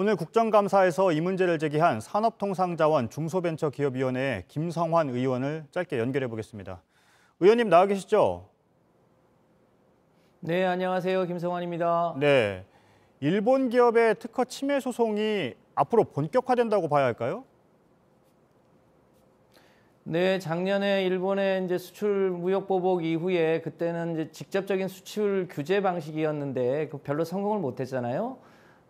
오늘 국정감사에서 이 문제를 제기한 산업통상자원 중소벤처기업위원회 김성환 의원을 짧게 연결해 보겠습니다. 의원님 나와 계시죠? 네, 안녕하세요. 김성환입니다. 네. 일본 기업의 특허 침해 소송이 앞으로 본격화된다고 봐야 할까요? 네, 작년에 일본의 이제 수출 무역 보복 이후에 그때는 이제 직접적인 수출 규제 방식이었는데 그 별로 성공을 못 했잖아요.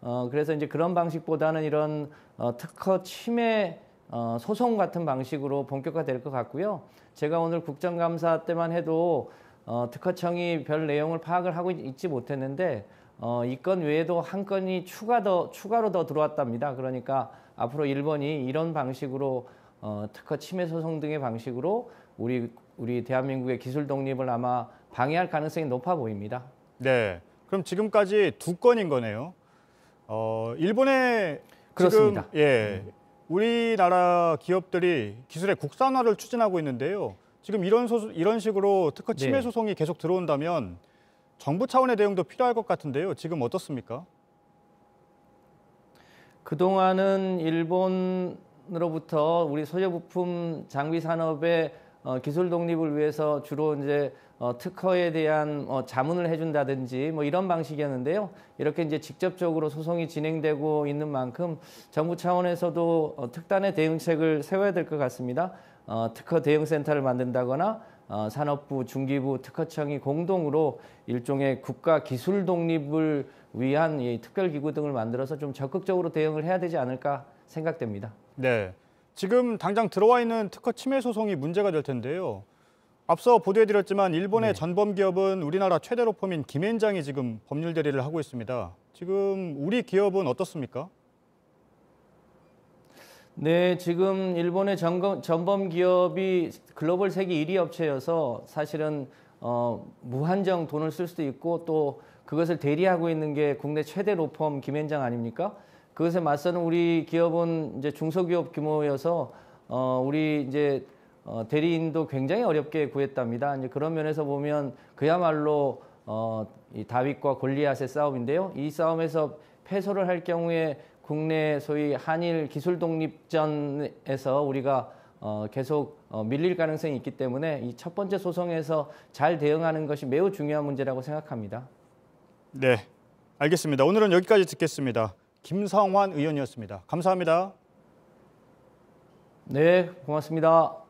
어, 그래서 이제 그런 방식보다는 이런 어, 특허 침해 어, 소송 같은 방식으로 본격화될 것 같고요. 제가 오늘 국정감사 때만 해도 어, 특허청이 별 내용을 파악을 하고 있지 못했는데 어, 이건 외에도 한 건이 추가 더 추가로 더 들어왔답니다. 그러니까 앞으로 일본이 이런 방식으로 어, 특허 침해 소송 등의 방식으로 우리 우리 대한민국의 기술 독립을 아마 방해할 가능성이 높아 보입니다. 네. 그럼 지금까지 두 건인 거네요. 어, 일본의 그렇습니다. 지금, 예, 음. 우리나라 기업들이 기술의 국산화를 추진하고 있는데요. 지금 이런 소수, 이런 식으로 특허 침해 네. 소송이 계속 들어온다면 정부 차원의 대응도 필요할 것 같은데요. 지금 어떻습니까? 그동안은 일본으로부터 우리 소재 부품 장비 산업에 어, 기술 독립을 위해서 주로 이제 어, 특허에 대한 어, 자문을 해준다든지 뭐 이런 방식이었는데요. 이렇게 이제 직접적으로 소송이 진행되고 있는 만큼 정부 차원에서도 어, 특단의 대응책을 세워야 될 것 같습니다. 어, 특허 대응센터를 만든다거나 어, 산업부, 중기부, 특허청이 공동으로 일종의 국가 기술 독립을 위한 이 특별기구 등을 만들어서 좀 적극적으로 대응을 해야 되지 않을까 생각됩니다. 네. 지금 당장 들어와 있는 특허 침해 소송이 문제가 될 텐데요. 앞서 보도해드렸지만 일본의 네. 전범 기업은 우리나라 최대 로펌인 김앤장이 지금 법률 대리를 하고 있습니다. 지금 우리 기업은 어떻습니까? 네, 지금 일본의 전검, 전범 기업이 글로벌 세계 1위 업체여서 사실은 어, 무한정 돈을 쓸 수도 있고 또 그것을 대리하고 있는 게 국내 최대 로펌 김앤장 아닙니까? 그것에 맞서는 우리 기업은 이제 중소기업 규모여서 어 우리 이제 어 대리인도 굉장히 어렵게 구했답니다. 이제 그런 면에서 보면 그야말로 어이 다윗과 골리앗의 싸움인데요. 이 싸움에서 패소를 할 경우에 국내 소위 한일 기술 독립전에서 우리가 어, 계속 어, 밀릴 가능성이 있기 때문에 이 첫 번째 소송에서 잘 대응하는 것이 매우 중요한 문제라고 생각합니다. 네, 알겠습니다. 오늘은 여기까지 듣겠습니다. 김성환 의원이었습니다. 감사합니다. 네, 고맙습니다.